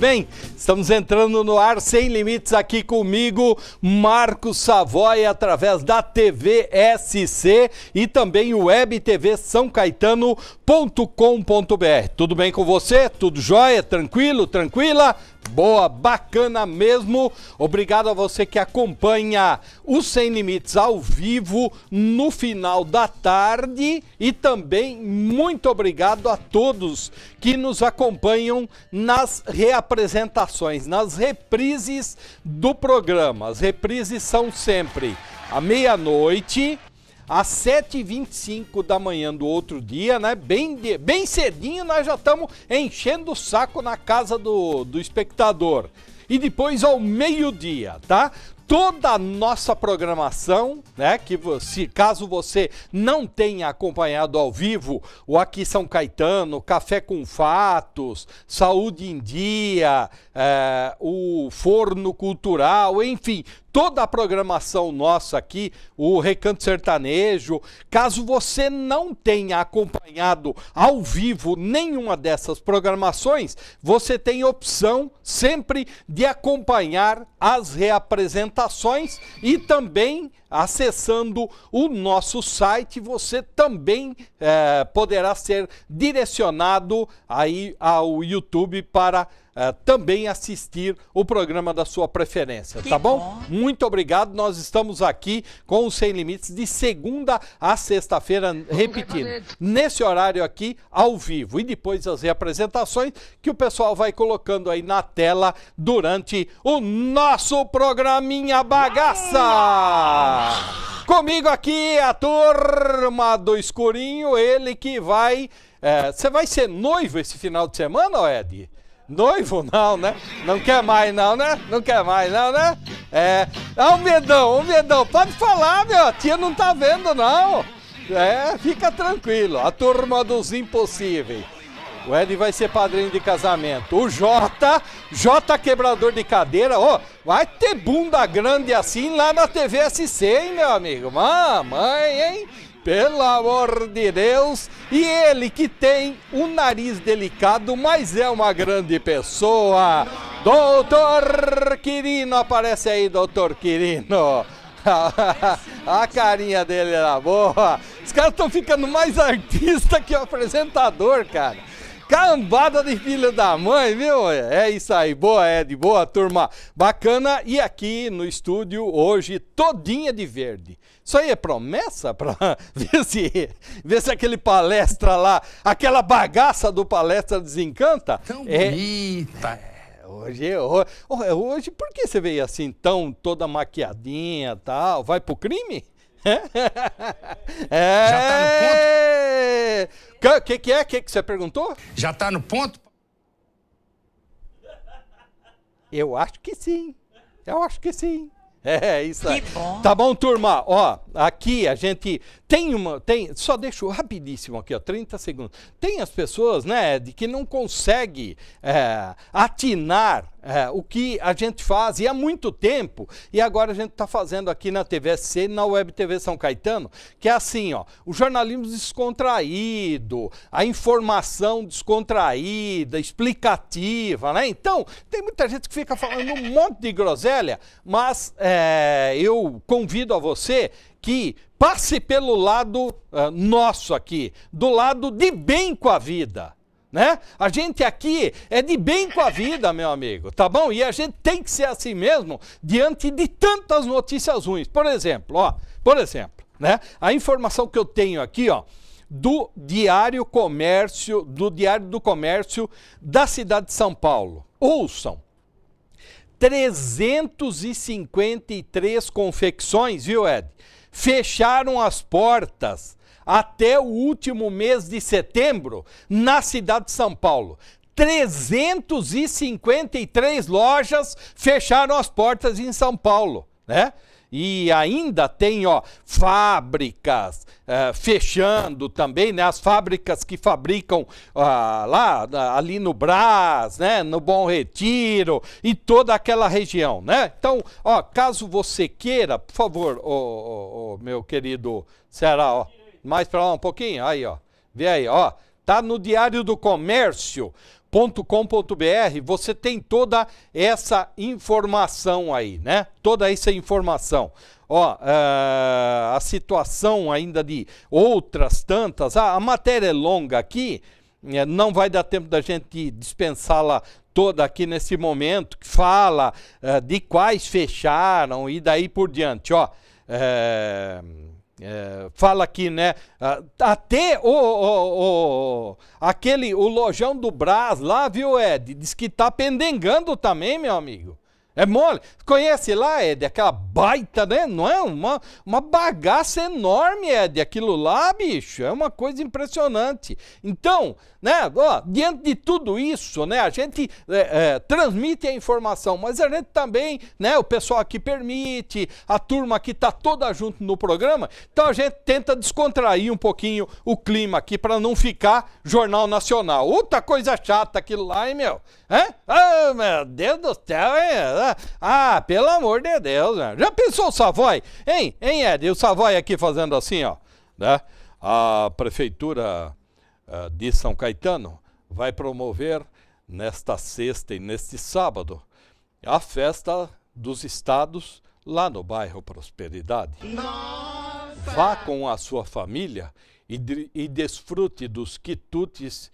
bem Estamos entrando no ar sem limites aqui comigo, Marcos Savoy, através da TV SC e também o Web TV São Caetano.com.br. Tudo bem com você? Tudo jóia? Tranquilo? Tranquila? Boa, bacana mesmo. Obrigado a você que acompanha o Sem Limites ao vivo no final da tarde e também muito obrigado a todos que nos acompanham nas reapresentações apresentações, nas reprises do programa. As reprises são sempre à meia-noite, às 7h25 da manhã do outro dia, né? Bem, de, bem cedinho nós já estamos enchendo o saco na casa do, do espectador. E depois ao meio-dia, tá? toda a nossa programação, né? Que se caso você não tenha acompanhado ao vivo, o Aqui São Caetano, Café com Fatos, Saúde em Dia, é, o Forno Cultural, enfim, toda a programação nossa aqui, o Recanto Sertanejo. Caso você não tenha acompanhado ao vivo nenhuma dessas programações, você tem opção sempre de acompanhar as reapresentações e também acessando o nosso site, você também é, poderá ser direcionado aí ao YouTube para eh, também assistir o programa da sua preferência, que tá bom? bom? Muito obrigado. Nós estamos aqui com o Sem Limites de segunda a sexta-feira, repetindo, nesse horário aqui, ao vivo. E depois as representações que o pessoal vai colocando aí na tela durante o nosso programinha bagaça. Comigo aqui a turma do escurinho, ele que vai. Eh, você é, vai ser noivo esse final de semana, Ed? Noivo não, né? Não quer mais não, né? Não quer mais não, né? É. Ah, é o medão, o medão. Pode falar, meu. A tia não tá vendo, não. É, fica tranquilo. A turma dos impossíveis. O Ed vai ser padrinho de casamento. O Jota, Jota quebrador de cadeira, ó, oh, vai ter bunda grande assim lá na TVSC, hein, meu amigo? Mamãe, hein? Pelo amor de Deus! E ele que tem um nariz delicado, mas é uma grande pessoa. Doutor Quirino, aparece aí, doutor Quirino. a carinha dele era boa. Os caras estão ficando mais artista que apresentador, cara. Cambada de filho da mãe, viu? É isso aí. Boa, Ed. Boa, turma. Bacana. E aqui no estúdio, hoje, todinha de verde. Isso aí é promessa para ver se, ver se aquele palestra lá, aquela bagaça do palestra desencanta. Tão é... bonita. É, hoje, hoje, é hoje, por que você veio assim tão toda maquiadinha tal? Vai pro crime? é. Já tá no é. ponto? O que, que, é? O que, que você perguntou? Já tá no ponto? Eu acho que sim. Eu acho que sim. É, é, isso aí. Que bom. Tá bom, turma? Ó, aqui a gente tem uma. Tem, só deixo rapidíssimo aqui, ó, 30 segundos. Tem as pessoas, né, de que não consegue é, atinar é, o que a gente faz e há muito tempo, e agora a gente está fazendo aqui na TVSC e na Web TV São Caetano, que é assim, ó, o jornalismo descontraído, a informação descontraída, explicativa, né? Então, tem muita gente que fica falando um monte de groselha, mas é, eu convido a você que passe pelo lado uh, nosso aqui, do lado de bem com a vida né? A gente aqui é de bem com a vida, meu amigo, tá bom? E a gente tem que ser assim mesmo diante de tantas notícias ruins. Por exemplo, ó, por exemplo, né? A informação que eu tenho aqui, ó, do Diário Comércio, do Diário do Comércio da cidade de São Paulo. Ouçam. 353 confecções, viu, Ed? Fecharam as portas até o último mês de setembro na cidade de São Paulo. 353 lojas fecharam as portas em São Paulo, né? E ainda tem ó, fábricas é, fechando também, né? As fábricas que fabricam ah, lá ali no Brás, né? No Bom Retiro e toda aquela região, né? Então, ó, caso você queira, por favor, ô, ô, ô, meu querido Ceará, ó mais para lá um pouquinho, aí ó, vê aí, ó, tá no Diário do Comércio, .com.br, você tem toda essa informação aí, né? Toda essa informação. Ó, uh, a situação ainda de outras tantas. Ah, a matéria é longa aqui, eh, não vai dar tempo da gente dispensá-la toda aqui nesse momento, que fala uh, de quais fecharam e daí por diante. Ó, uh, é, fala aqui, né? Ah, até o, o, o, aquele, o lojão do Brás lá, viu, Ed? Diz que tá pendengando também, meu amigo. É mole. Conhece lá, Ed, aquela baita, né? Não é? Uma, uma bagaça enorme, Ed. Aquilo lá, bicho, é uma coisa impressionante. Então, né, ó, diante de tudo isso, né, a gente é, é, transmite a informação, mas a gente também, né, o pessoal aqui permite, a turma aqui tá toda junto no programa, então a gente tenta descontrair um pouquinho o clima aqui para não ficar Jornal Nacional. Outra coisa chata aquilo lá, hein, meu? Hã? Ah, oh, meu Deus do céu, hein? Ah, ah, pelo amor de Deus. Né? Já pensou o Savoy? Hein, hein, Ed? E o Savoy aqui fazendo assim, ó. Né? A prefeitura uh, de São Caetano vai promover nesta sexta e neste sábado a festa dos estados lá no bairro Prosperidade. Nossa. Vá com a sua família e, e desfrute dos quitutes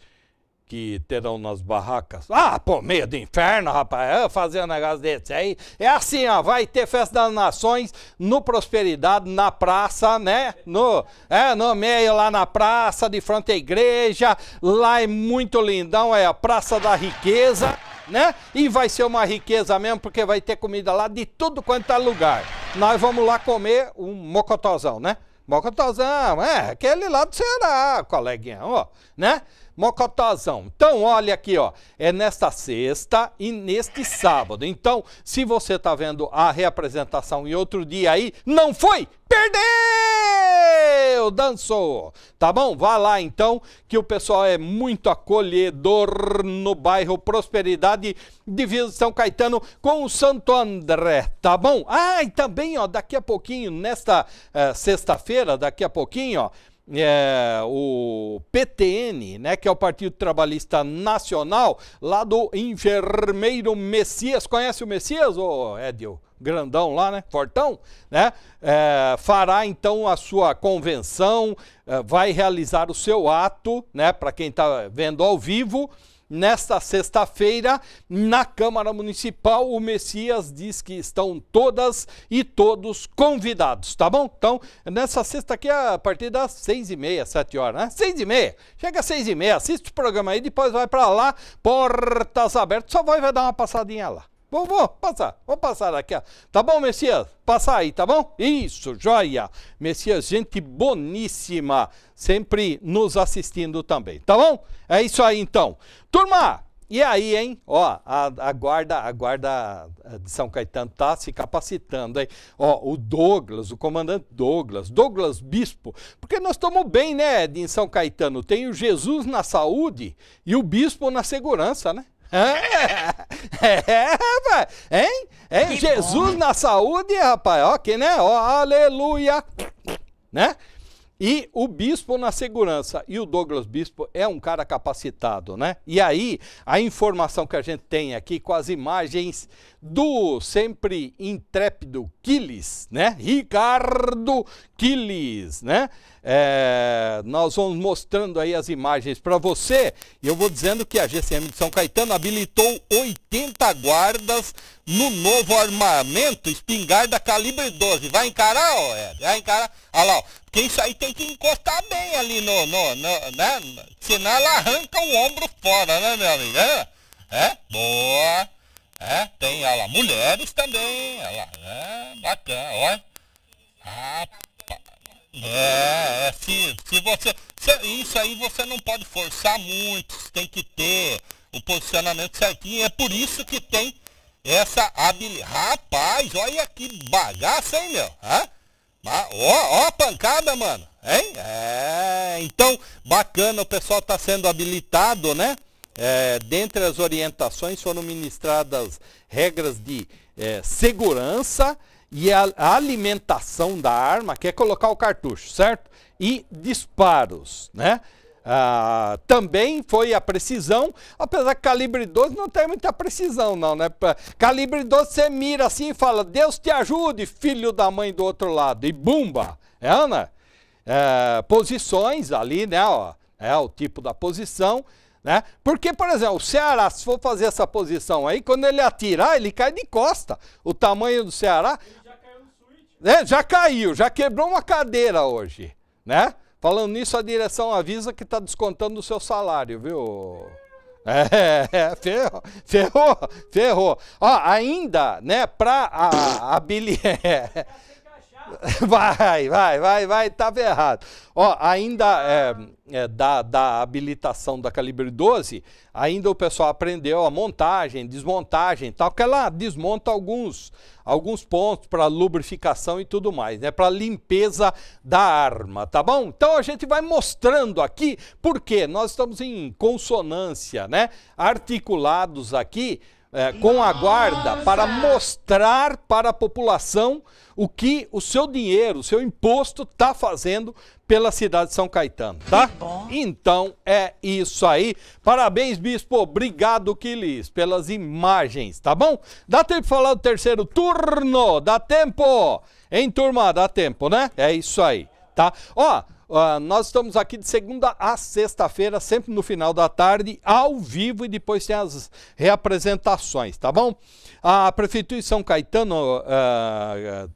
que terão nas barracas. Ah, pô, meio do inferno, rapaz, eu fazer um negócio desse aí. É assim, ó, vai ter festa das nações no Prosperidade, na praça, né? No, é, no meio lá na praça, de frente à igreja. Lá é muito lindão, é a Praça da Riqueza, né? E vai ser uma riqueza mesmo, porque vai ter comida lá de tudo quanto é lugar. Nós vamos lá comer um mocotózão né? mocotózão é, aquele lá do Ceará, coleguinha, ó, né? Mocotazão. Então, olha aqui, ó. É nesta sexta e neste sábado. Então, se você está vendo a reapresentação e outro dia aí, não foi? Perdeu! Dançou! Tá bom? Vá lá então, que o pessoal é muito acolhedor no bairro Prosperidade, divisa São Caetano com o Santo André, tá bom? Ah, e também, ó, daqui a pouquinho, nesta eh, sexta-feira, daqui a pouquinho, ó é, o PTN, né, que é o Partido Trabalhista Nacional, lá do enfermeiro Messias. Conhece o Messias, ô Edil? grandão lá, né? Fortão, né? É, fará então a sua convenção, é, vai realizar o seu ato, né? Para quem está vendo ao vivo, nesta sexta-feira na Câmara Municipal. O Messias diz que estão todas e todos convidados, tá bom? Então, nessa sexta aqui, a partir das seis e meia, sete horas, né? Seis e meia. Chega às seis e meia, assiste o programa aí, depois vai para lá, portas abertas. Só vai, vai dar uma passadinha lá. Vou, vou passar, vou passar aqui. Ó. Tá bom, Messias? Passar aí, tá bom? Isso, joia. Messias, gente boníssima, sempre nos assistindo também, tá bom? É isso aí então. Turma, e aí, hein? Ó, a, a, guarda, a guarda eh, de São Caetano tá se capacitando, hein? Ó, o Douglas, o comandante Douglas, Douglas Bispo, porque nós estamos bem, né, em São Caetano? Tem o Jesus na saúde e o Bispo na segurança, né? É, é, é, rapaz. hein? hein? É, Jesus bom. na saúde, rapaz. Ó, que né? Ó, aleluia. Né? E o bispo na segurança. E o Douglas Bispo é um cara capacitado, né? E aí, a informação que a gente tem aqui com as imagens do sempre intrépido Quiles, né? Ricardo Quiles, né? É, nós vamos mostrando aí as imagens para você. E eu vou dizendo que a GCM de São Caetano habilitou 80 guardas no novo armamento espingarda calibre 12. Vai encarar, ó, é, vai encarar. Olha lá, ó, porque isso aí tem que encostar bem ali no, no, no né? Senão ela arranca o ombro fora, né, meu amigo? É, é boa. É, tem, olha lá, mulheres também, olha lá, é, bacana, olha. Ah, Rapaz. É, é se, se você. Se, isso aí você não pode forçar muito, tem que ter o posicionamento certinho. É por isso que tem essa habilidade. Rapaz, olha que bagaça, hein, meu? Hã? Ah, ó, ó a pancada, mano. Hein? É, então, bacana, o pessoal está sendo habilitado, né? É, dentre as orientações foram ministradas regras de é, segurança e a alimentação da arma, que é colocar o cartucho, certo? E disparos, né? Ah, também foi a precisão, apesar que calibre 12 não tem muita precisão não, né? Calibre 12 você mira assim e fala, Deus te ajude, filho da mãe do outro lado, e bumba, é, Ana? Né? É, posições ali, né? Ó, é o tipo da posição, né? Porque, por exemplo, o Ceará, se for fazer essa posição aí, quando ele atirar, ele cai de costa. O tamanho do Ceará. Ele já caiu no suíte. Né? Já caiu, já quebrou uma cadeira hoje. né? Falando nisso, a direção avisa que está descontando o seu salário, viu? É, é, ferrou, ferrou, ferrou. Ó, ainda, né, para habilitar. Tá vai, vai, vai, vai, estava errado. Ó, ainda é, é, da, da habilitação da calibre 12, ainda o pessoal aprendeu a montagem, desmontagem tal, que ela desmonta alguns, alguns pontos para lubrificação e tudo mais, né? Para limpeza da arma, tá bom? Então a gente vai mostrando aqui, porque nós estamos em consonância, né? Articulados aqui é, com a guarda para mostrar para a população o que o seu dinheiro, o seu imposto está fazendo pela cidade de São Caetano, tá? Então é isso aí. Parabéns, bispo. Obrigado, Quilis, pelas imagens, tá bom? Dá tempo de falar do terceiro turno? Dá tempo? Hein, turma? Dá tempo, né? É isso aí, tá? Ó, Uh, nós estamos aqui de segunda a sexta-feira, sempre no final da tarde, ao vivo, e depois tem as reapresentações, tá bom? A Prefeitura de São Caetano, uh,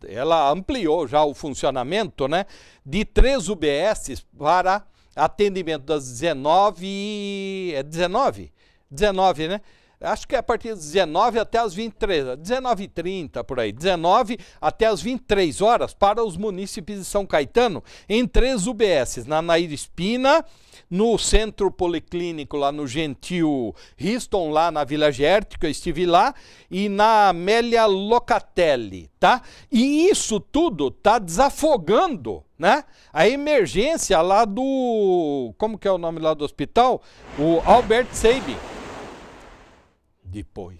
ela ampliou já o funcionamento, né? De três UBS para atendimento das 19... É 19? 19, né? acho que é a partir das 19 até as 23, 19 e 30 por aí, 19 até as 23 horas para os munícipes de São Caetano em três UBSs, na Nair Espina, no Centro Policlínico lá no Gentil Riston, lá na Vila Gerte, que eu estive lá, e na Amélia Locatelli, tá? E isso tudo tá desafogando né? A emergência lá do. Como que é o nome lá do hospital? O Albert Sabin depois.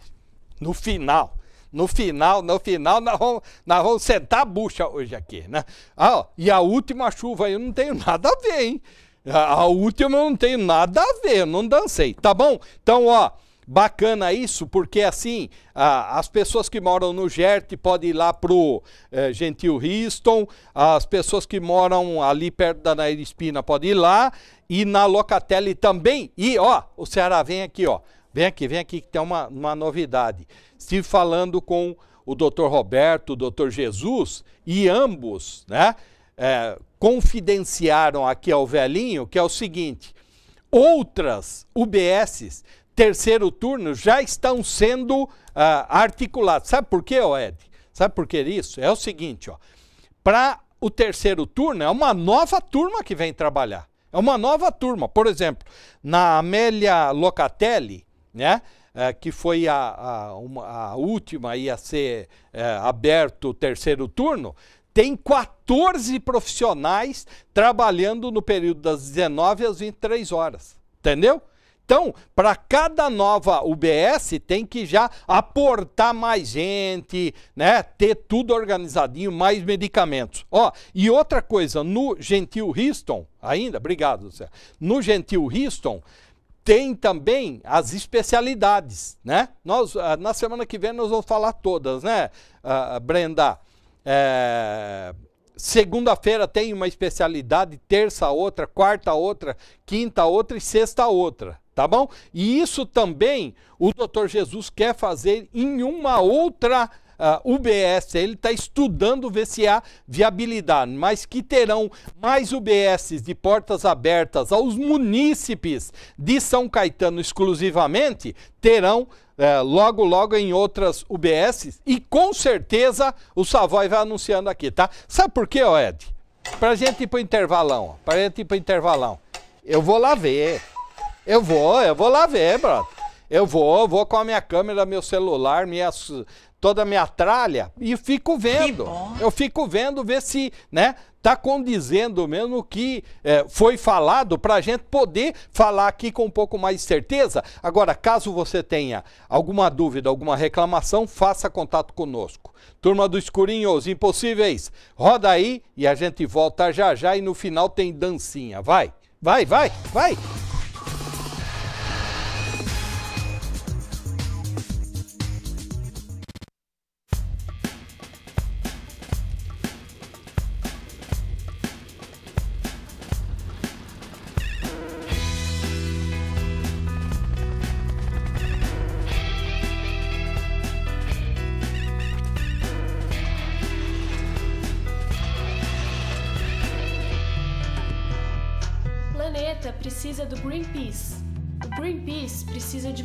No final. No final, no final, nós vamos, nós vamos sentar a bucha hoje aqui, né? Ah, e a última chuva eu não tenho nada a ver, hein? A, última eu não tenho nada a ver, eu não dancei, tá bom? Então, ó, bacana isso, porque assim, as pessoas que moram no Gert podem ir lá pro eh, Gentil Riston, as pessoas que moram ali perto da Nair Espina podem ir lá, e na Locatelli também, e ó, o Ceará vem aqui, ó, Vem aqui, vem aqui que tem uma, uma novidade. Estive falando com o doutor Roberto, o doutor Jesus, e ambos né, é, confidenciaram aqui ao velhinho que é o seguinte: outras UBSs terceiro turno já estão sendo uh, articuladas. Sabe por quê, Ed? Sabe por que isso? É o seguinte, ó. Para o terceiro turno, é uma nova turma que vem trabalhar. É uma nova turma. Por exemplo, na Amélia Locatelli, né? É, que foi a, a, uma, a última a ser é, aberto o terceiro turno, tem 14 profissionais trabalhando no período das 19 às 23 horas. Entendeu? Então, para cada nova UBS, tem que já aportar mais gente, né? Ter tudo organizadinho, mais medicamentos. Ó, e outra coisa, no Gentil Houston, ainda, obrigado, Zé. No Gentil Houston, tem também as especialidades, né? Nós, ah, na semana que vem nós vamos falar todas, né, ah, ah, Brenda? É, Segunda-feira tem uma especialidade, terça outra, quarta outra, quinta outra e sexta outra, tá bom? E isso também o Dr. Jesus quer fazer em uma outra uh, ah, UBS, ele está estudando ver se há viabilidade, mas que terão mais UBS de portas abertas aos munícipes de São Caetano exclusivamente, terão eh, logo, logo em outras UBSs e com certeza o Savoy vai anunciando aqui, tá? Sabe por quê, ó, Ed? para gente ir para o intervalão, para a gente ir para o intervalão. Eu vou lá ver. Eu vou, eu vou lá ver, brother. Eu vou, vou com a minha câmera, meu celular, minhas, toda a minha tralha e fico vendo. Eu fico vendo ver se, né, tá condizendo mesmo o que é, foi falado para a gente poder falar aqui com um pouco mais de certeza. Agora, caso você tenha alguma dúvida, alguma reclamação, faça contato conosco. Turma do Escurinho, os Impossíveis, roda aí e a gente volta já já e no final tem dancinha. Vai, vai, vai, vai!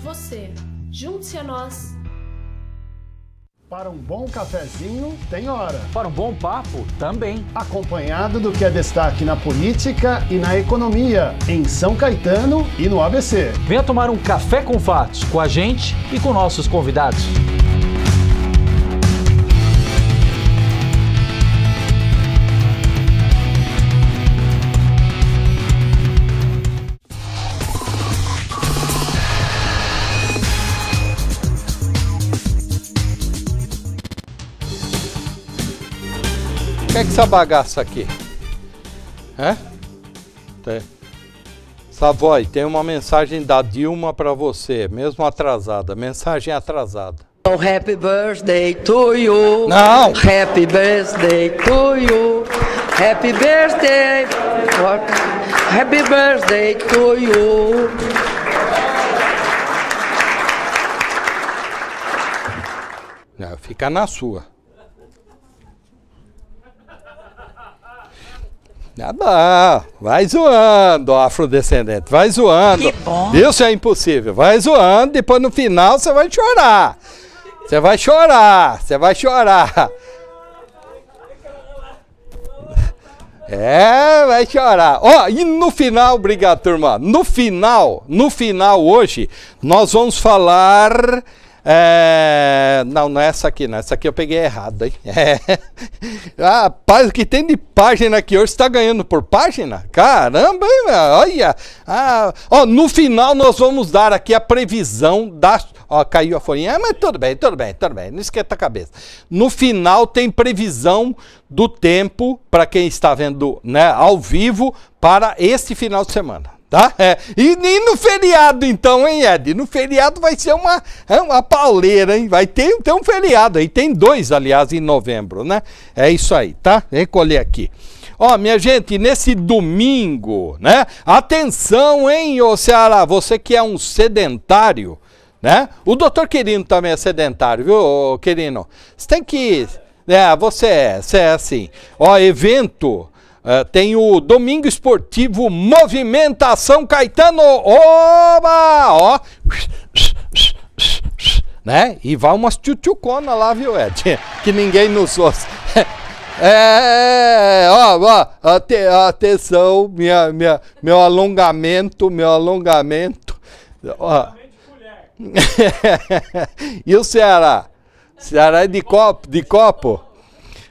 você. Junte-se a nós. Para um bom cafezinho, tem hora. Para um bom papo, também. Acompanhado do que é destaque na política e na economia, em São Caetano e no ABC. Venha tomar um café com fatos com a gente e com nossos convidados. que é que essa bagaça aqui? É? Tem. Savoy, tem uma mensagem da Dilma para você, mesmo atrasada. Mensagem atrasada. Oh, happy birthday to you. Não. Happy birthday to you. Happy birthday. Happy birthday to you. Não, fica na sua. Ah, não. vai zoando, afrodescendente, vai zoando. Que bom. Isso é impossível? Vai zoando, depois no final você vai chorar. Você vai chorar, você vai chorar. É, vai chorar. Ó, oh, e no final, obrigado, turma. No final, no final hoje, nós vamos falar é... Não, não é essa aqui, não. Essa aqui eu peguei errado, hein? É... Ah, o que tem de página aqui hoje? Você tá ganhando por página? Caramba, hein, meu? Olha! Ah, ó, no final nós vamos dar aqui a previsão da... Ó, caiu a folhinha. Ah, mas tudo bem, tudo bem, tudo bem. Não esquenta a cabeça. No final tem previsão do tempo, para quem está vendo né, ao vivo, para esse final de semana tá? É. E nem no feriado então, hein, Ed? No feriado vai ser uma, é uma pauleira, hein? Vai ter, ter um feriado aí, tem dois, aliás, em novembro, né? É isso aí, tá? Recolher aqui. Ó, minha gente, nesse domingo, né? Atenção, hein, ô Ceará, você que é um sedentário, né? O doutor querido também é sedentário, viu, querido Você tem que... É, você é, você é assim. Ó, evento é, tem o Domingo Esportivo Movimentação Caetano. Oba! Ó. Né? E vai umas tchutchucona lá, viu, Ed? que ninguém nos ouça. É, ó, ó, atenção, minha, minha, meu alongamento, meu alongamento. Ó. e o Ceará? Ceará é de copo? De copo?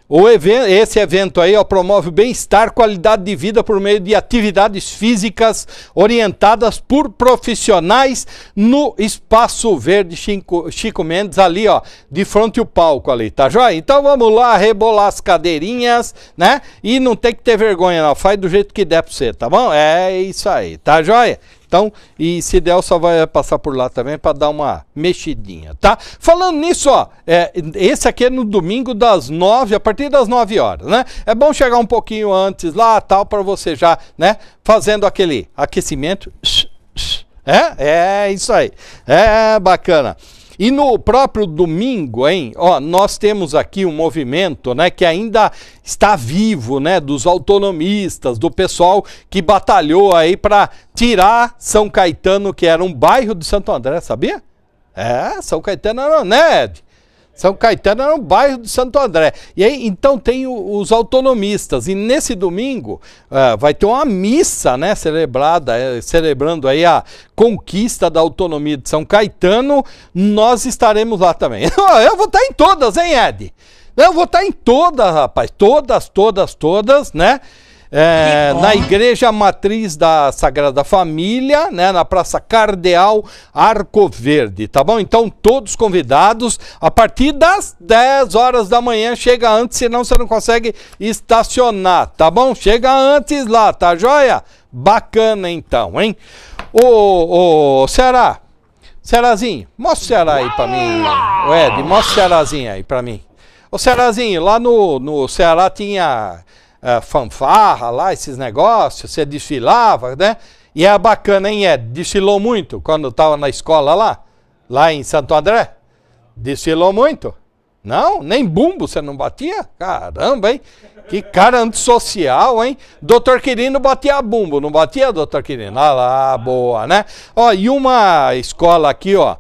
O evento, esse evento aí ó, promove bem-estar, qualidade de vida por meio de atividades físicas orientadas por profissionais no Espaço Verde Chico, Chico Mendes, ali ó, de frente ao palco ali, tá joia? Então vamos lá, rebolar as cadeirinhas, né? E não tem que ter vergonha não, faz do jeito que der pra você, tá bom? É isso aí, tá joia? Então, e se der, só vai passar por lá também para dar uma mexidinha, tá? Falando nisso, ó, é, esse aqui é no domingo das nove, a partir das nove horas, né? É bom chegar um pouquinho antes lá, tal, para você já, né, fazendo aquele aquecimento. É, é isso aí. É bacana. E no próprio domingo, hein, ó, nós temos aqui um movimento, né, que ainda está vivo, né, dos autonomistas, do pessoal que batalhou aí para tirar São Caetano, que era um bairro de Santo André, sabia? É, São Caetano era, né, Ed? São Caetano era é um bairro de Santo André. E aí, então, tem o, os autonomistas. E nesse domingo uh, vai ter uma missa, né, celebrada, é, celebrando aí a conquista da autonomia de São Caetano. Nós estaremos lá também. Eu vou estar em todas, hein, Ed? Eu vou estar em todas, rapaz. Todas, todas, todas, né? É, na Igreja Matriz da Sagrada Família, né, na Praça Cardeal Arco Verde, tá bom? Então, todos convidados, a partir das 10 horas da manhã, chega antes, senão você não consegue estacionar, tá bom? Chega antes lá, tá joia? Bacana então, hein? Ô, ô, Ceará, Cearazinho, mostra o Ceará aí pra mim, Ed, mostra o Cearazinho aí pra mim. Ô, Cearazinho, lá no, no Ceará tinha é, fanfarra lá, esses negócios, você desfilava, né? E é bacana, hein, Ed? É, desfilou muito quando estava na escola lá, lá em Santo André? Desfilou muito? Não, nem bumbo você não batia? Caramba, hein? Que cara antissocial, hein? Doutor Quirino batia bumbo, não batia, doutor Quirino? Ah lá, boa, né? Ó, e uma escola aqui, ó,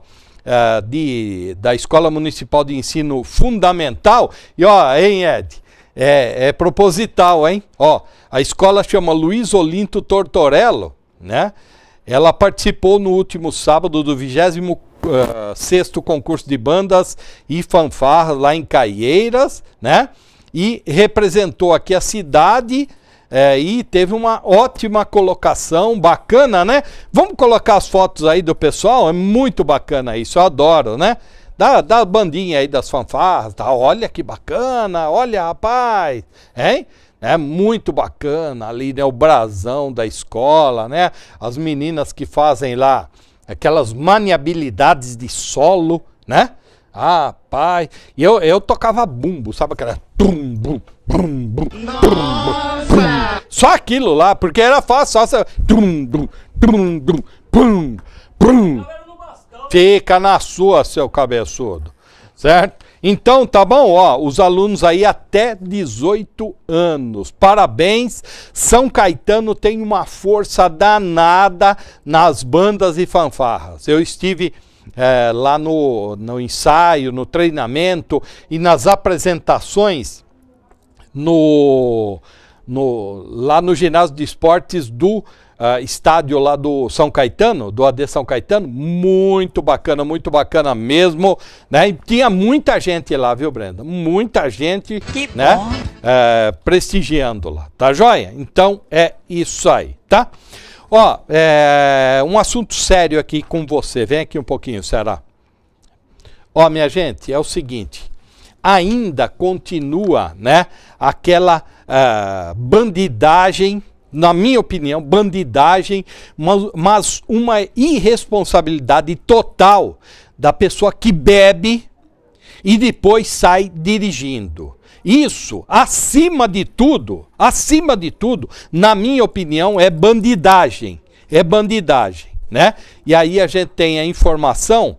é, de, da Escola Municipal de Ensino Fundamental, e ó, hein, Ed? É, é proposital, hein? Ó, a escola chama Luiz Olinto Tortorello, né? Ela participou no último sábado do 26 sexto concurso de bandas e fanfarras lá em Caieiras, né? E representou aqui a cidade é, e teve uma ótima colocação, bacana, né? Vamos colocar as fotos aí do pessoal, é muito bacana isso, eu adoro, né? da, da bandinha aí das fanfarras, tá? olha que bacana, olha rapaz, hein? É muito bacana ali, né? O brasão da escola, né? As meninas que fazem lá aquelas maniabilidades de solo, né? Ah, pai. E eu, eu tocava bumbo, sabe aquela. Bum, bum, bum, bum, Só aquilo lá, porque era fácil, só. Tum, bum bum dum, pum, Fica na sua, seu cabeçudo. Certo? Então, tá bom, ó, os alunos aí até 18 anos. Parabéns. São Caetano tem uma força danada nas bandas e fanfarras. Eu estive é, lá no, no ensaio, no treinamento e nas apresentações no, no, lá no ginásio de esportes do uh, estádio lá do São Caetano, do AD São Caetano. Muito bacana, muito bacana mesmo. Né? E tinha muita gente lá, viu, Brenda? Muita gente que né? Uh, prestigiando lá, tá joia? Então é isso aí, tá? Ó, é, um assunto sério aqui com você. Vem aqui um pouquinho, Será? Ó, minha gente, é o seguinte ainda continua né, aquela uh, bandidagem na minha opinião, bandidagem, mas uma irresponsabilidade total da pessoa que bebe e depois sai dirigindo. Isso, acima de tudo, acima de tudo, na minha opinião, é bandidagem. É bandidagem, né? E aí a gente tem a informação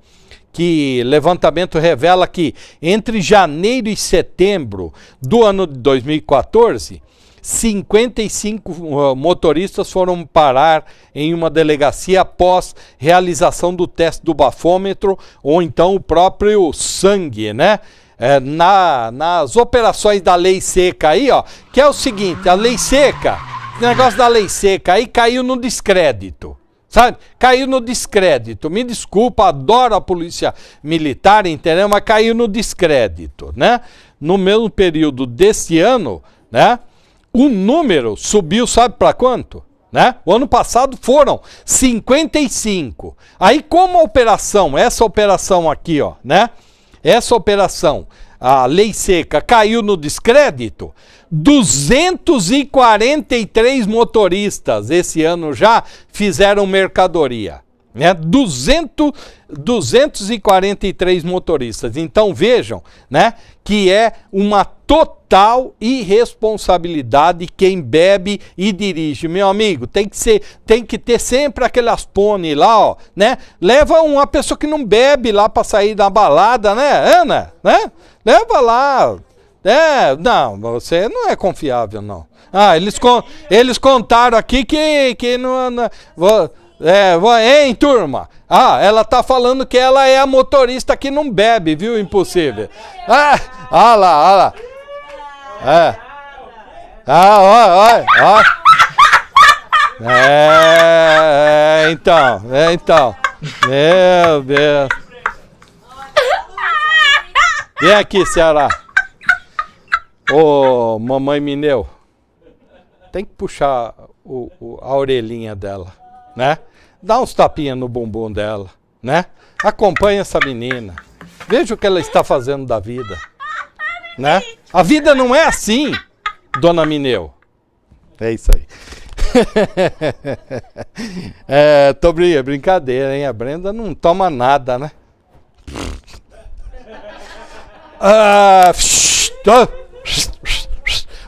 que levantamento revela que entre janeiro e setembro do ano de 2014, 55 motoristas foram parar em uma delegacia após realização do teste do bafômetro ou então o próprio sangue, né? É, na, nas operações da lei seca aí, ó, que é o seguinte, a lei seca, o negócio da lei seca aí caiu no descrédito. Sabe? Caiu no descrédito. Me desculpa, adoro a polícia militar, entendeu? Mas caiu no descrédito, né? No mesmo período deste ano, né? O número subiu, sabe para quanto? Né? O ano passado foram 55. Aí como a operação, essa operação aqui, ó, né? Essa operação, a lei seca caiu no descrédito, 243 motoristas esse ano já fizeram mercadoria né? 200, 243 motoristas. Então vejam, né, que é uma total irresponsabilidade quem bebe e dirige. Meu amigo, tem que ser, tem que ter sempre aquelas pônei lá, ó, né? Leva uma pessoa que não bebe lá para sair da balada, né, Ana, né? Leva lá. É, não, você não é confiável não. Ah, eles con eles contaram aqui que que não, não é, hein, turma? Ah, ela tá falando que ela é a motorista que não bebe, viu? Impossível. Ah, ah lá, ah lá. É. Ah, ó, ó, ó. É, então, é, então. Meu Deus. Vem aqui, Ceará. Ô, mamãe Mineu. Tem que puxar o, o a orelhinha dela né? Dá uns tapinhas no bumbum dela, né? Acompanha essa menina. Veja o que ela está fazendo da vida, né? A vida não é assim, dona Mineu. É isso aí. é, tô brin brincadeira, hein? A Brenda não toma nada, né? Ah, uh,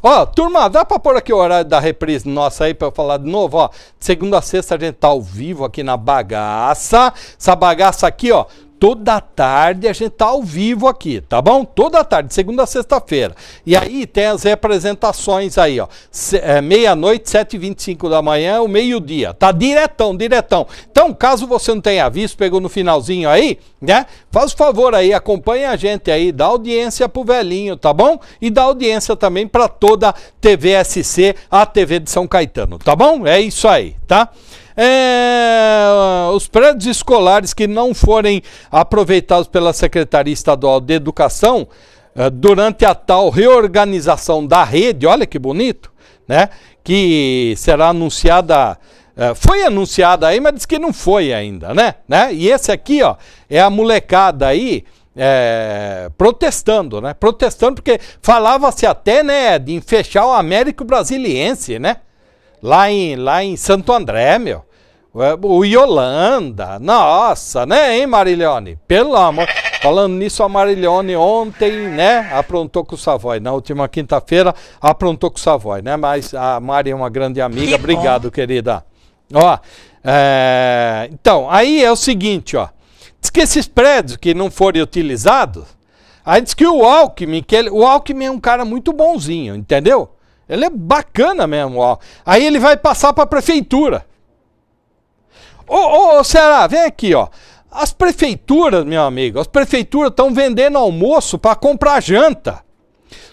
Ó, turma, dá pra pôr aqui o horário da reprise nossa aí pra eu falar de novo, ó. segunda a sexta a gente tá ao vivo aqui na bagaça. Essa bagaça aqui, ó toda tarde a gente tá ao vivo aqui, tá bom? Toda tarde, segunda a sexta-feira. E aí tem as representações aí, ó. É, Meia-noite, 7h25 da manhã, o meio-dia. Tá diretão, diretão. Então, caso você não tenha visto, pegou no finalzinho aí, né? Faz o favor aí, acompanha a gente aí, dá audiência pro velhinho, tá bom? E dá audiência também para toda TVSC, a TV de São Caetano, tá bom? É isso aí, tá? É, os prédios escolares que não forem aproveitados pela Secretaria Estadual de Educação é, durante a tal reorganização da rede, olha que bonito, né? Que será anunciada. É, foi anunciada aí, mas diz que não foi ainda, né? né? E esse aqui, ó, é a molecada aí é, protestando, né? Protestando porque falava-se até, né, de fechar o Américo Brasiliense, né? Lá em, lá em Santo André, meu. É, o Yolanda, nossa, né, hein, Marilione? Pelo amor. Falando nisso, a Marilione ontem, né, aprontou com o Savoy. Na última quinta-feira, aprontou com o Savoy, né? Mas a Mari é uma grande amiga. Que Obrigado, bom. querida. Ó, é, então, aí é o seguinte, ó. Diz que esses prédios que não forem utilizados, aí diz que o Alckmin, que ele, o Alckmin é um cara muito bonzinho, entendeu? Ele é bacana mesmo, ó. Aí ele vai passar para a prefeitura. Ô, ô, Ceará, vem aqui, ó. As prefeituras, meu amigo, as prefeituras estão vendendo almoço para comprar janta.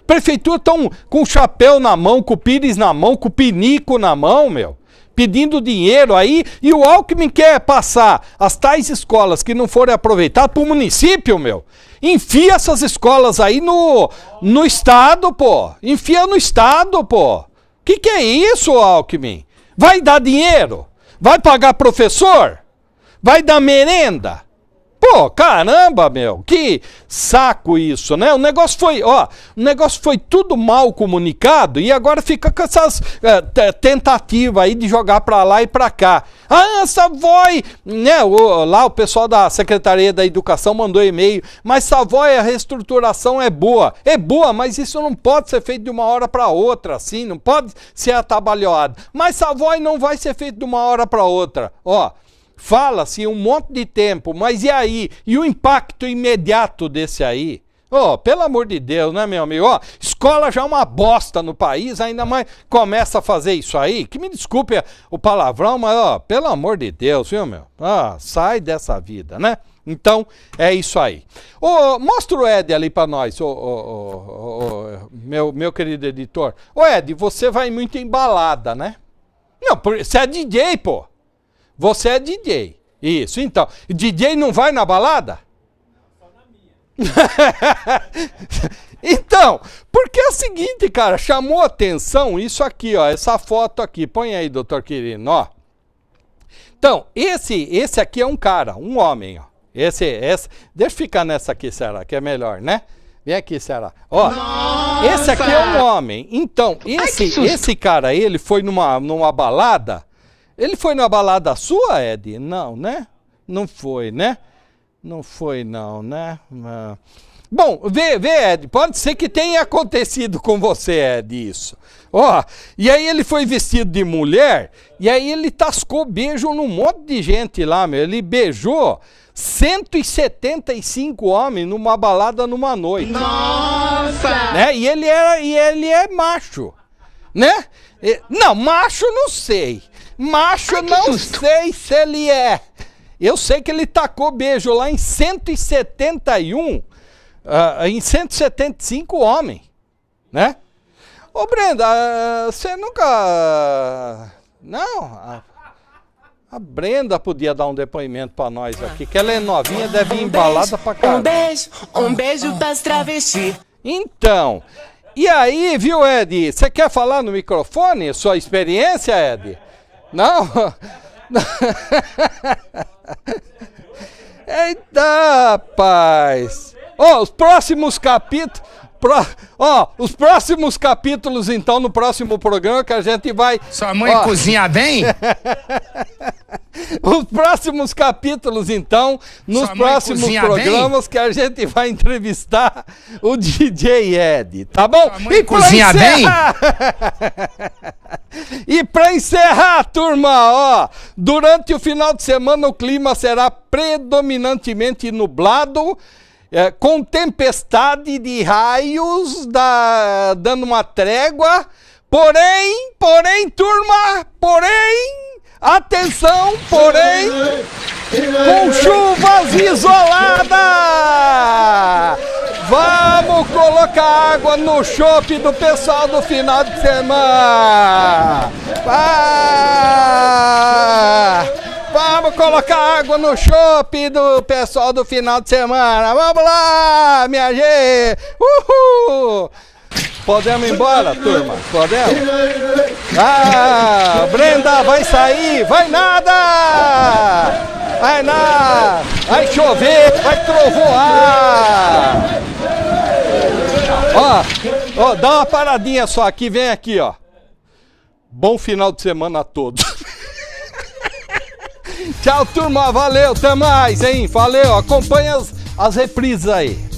Prefeitura estão com chapéu na mão, com pires na mão, com pinico na mão, meu. Pedindo dinheiro aí. E o Alckmin quer passar as tais escolas que não forem aproveitadas para o município, meu. Enfia essas escolas aí no, no Estado, pô. Enfia no Estado, pô. O que, que é isso, Alckmin? Vai dar dinheiro? Vai pagar professor? Vai dar merenda? Pô, caramba, meu, que saco isso, né? O negócio foi, ó, o negócio foi tudo mal comunicado e agora fica com essas é, eh, tentativas aí de jogar para lá e para cá. Ah, Savoy, né? O, lá o pessoal da Secretaria da Educação mandou e-mail, mas Savoy, é a reestruturação é boa. É boa, mas isso não pode ser feito de uma hora para outra, assim, não pode ser atabalhoado. Mas Savoy não vai ser feito de uma hora para outra. Ó, Fala-se um monte de tempo, mas e aí? E o impacto imediato desse aí? Oh, pelo amor de Deus, né, meu amigo? Oh, escola já é uma bosta no país, ainda mais começa a fazer isso aí. Que me desculpe o palavrão, mas, ó, oh, pelo amor de Deus, viu, meu? Ah, sai dessa vida, né? Então, é isso aí. Oh, mostra o Ed ali para nós, oh, oh, meu, meu querido editor. Ô, Ed, você vai muito embalada, né? Não, você é DJ, pô. Você é DJ. Isso, então. DJ não vai na balada? Só na minha. então, porque é o seguinte, cara, chamou atenção isso aqui, ó, essa foto aqui. Põe aí, doutor Quirino, ó. Então, esse, esse aqui é um cara, um homem, ó. Esse, esse, deixa eu ficar nessa aqui, será que é melhor, né? Vem aqui, será? Ó, Nossa! esse aqui é um homem. Então, esse, Ai, esse cara, ele foi numa, numa balada ele foi na balada sua, Ed? Não, né? Não foi, né? Não foi, não, né? Ah. Bom, vê, vê, Ed, pode ser que tenha acontecido com você, Ed, isso. Ó, oh, e aí ele foi vestido de mulher, e aí ele tascou beijo num monte de gente lá, meu. Ele beijou 175 homens numa balada numa noite. Nossa! Né? E, ele era, e ele é macho, né? E, não, macho não sei. Macho, Ai, não susto. sei se ele é. Eu sei que ele tacou beijo lá em 171, uh, ah, em 175 homem, né? Ô Brenda, ah, você nunca. Não, a, a, Brenda podia dar um depoimento pra nós aqui, que ela é novinha, deve ir embalada pra cá. Um beijo, um beijo pras travestis. Então, e aí, viu, Ed? Você quer falar no microfone? Sua experiência, Ed? Não? Eita, paz! oh, os próximos capítulos. Pro... Ó, os próximos capítulos, então, no próximo programa que a gente vai. Sua mãe ó... cozinha bem? os próximos capítulos, então, nos próximos programas bem? que a gente vai entrevistar o DJ Ed, tá bom? Sua mãe e cozinha encerrar... bem? e pra encerrar, turma, ó, durante o final de semana o clima será predominantemente nublado é, com tempestade de raios, da, dando uma trégua. Porém, porém, turma, porém, atenção, porém, com chuvas isoladas. Vamos colocar água no chope do pessoal do final de semana. Ah! Vamos colocar água no shopping do pessoal do final de semana. Vamos lá, minha gente! Uhul! Podemos ir embora, turma? Podemos? Ah, Brenda, vai sair! Vai nada! Vai nada! Vai chover, vai trovoar! Ó, ó, dá uma paradinha só aqui, vem aqui, ó. Bom final de semana a todos. Tchau, turma. Valeu, até mais, hein? Valeu, acompanha as, as reprises aí.